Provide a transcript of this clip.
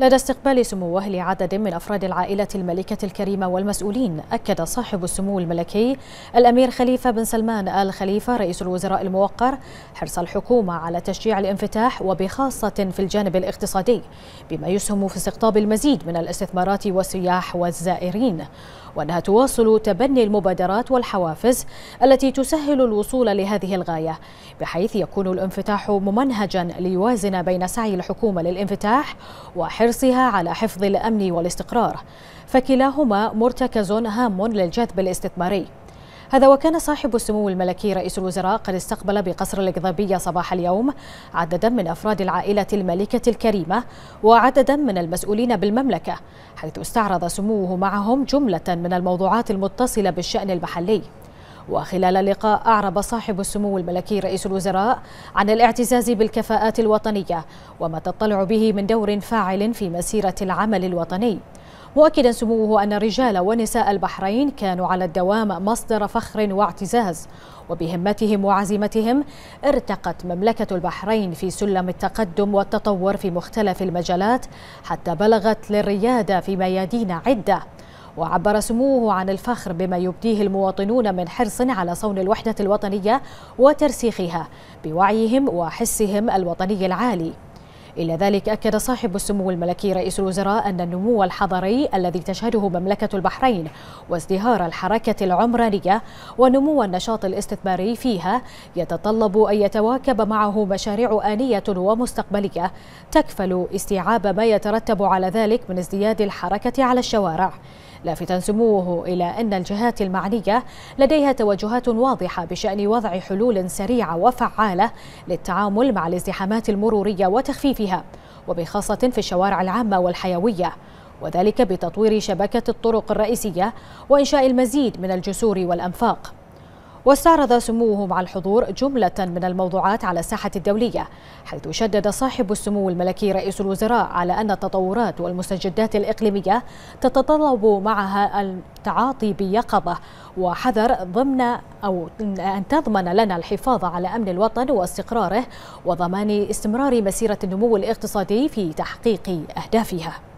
لدى استقبال سموه لعدد من أفراد العائلة الملكة الكريمة والمسؤولين أكد صاحب السمو الملكي الأمير خليفة بن سلمان آل خليفة رئيس الوزراء الموقر حرص الحكومة على تشجيع الانفتاح وبخاصة في الجانب الاقتصادي بما يسهم في استقطاب المزيد من الاستثمارات والسياح والزائرين وأنها تواصل تبني المبادرات والحوافز التي تسهل الوصول لهذه الغاية بحيث يكون الانفتاح ممنهجا ليوازن بين سعي الحكومة للانفتاح وحرص وحرصها على حفظ الأمن والاستقرار فكلاهما مرتكز هام للجذب الاستثماري هذا وكان صاحب السمو الملكي رئيس الوزراء قد استقبل بقصر الاقضابية صباح اليوم عددا من أفراد العائلة الملكة الكريمة وعددا من المسؤولين بالمملكة حيث استعرض سموه معهم جملة من الموضوعات المتصلة بالشأن المحلي وخلال اللقاء أعرب صاحب السمو الملكي رئيس الوزراء عن الاعتزاز بالكفاءات الوطنية وما تطلع به من دور فاعل في مسيرة العمل الوطني مؤكدا سموه أن رجال ونساء البحرين كانوا على الدوام مصدر فخر واعتزاز وبهمتهم وعزيمتهم ارتقت مملكة البحرين في سلم التقدم والتطور في مختلف المجالات حتى بلغت للريادة في ميادين عدة وعبر سموه عن الفخر بما يبديه المواطنون من حرص على صون الوحدة الوطنية وترسيخها بوعيهم وحسهم الوطني العالي إلى ذلك أكد صاحب السمو الملكي رئيس الوزراء أن النمو الحضري الذي تشهده مملكة البحرين وازدهار الحركة العمرانية ونمو النشاط الاستثماري فيها يتطلب أن يتواكب معه مشاريع آنية ومستقبلية تكفل استيعاب ما يترتب على ذلك من ازدياد الحركة على الشوارع لافتا سموه إلى أن الجهات المعنية لديها توجهات واضحة بشأن وضع حلول سريعة وفعالة للتعامل مع الازدحامات المرورية وتخفيف فيها وبخاصة في الشوارع العامة والحيوية وذلك بتطوير شبكة الطرق الرئيسية وإنشاء المزيد من الجسور والأنفاق واستعرض سموه مع الحضور جملة من الموضوعات على الساحة الدولية حيث شدد صاحب السمو الملكي رئيس الوزراء على أن التطورات والمستجدات الإقليمية تتطلب معها التعاطي بيقظة وحذر ضمن أو أن تضمن لنا الحفاظ على أمن الوطن واستقراره وضمان استمرار مسيرة النمو الاقتصادي في تحقيق أهدافها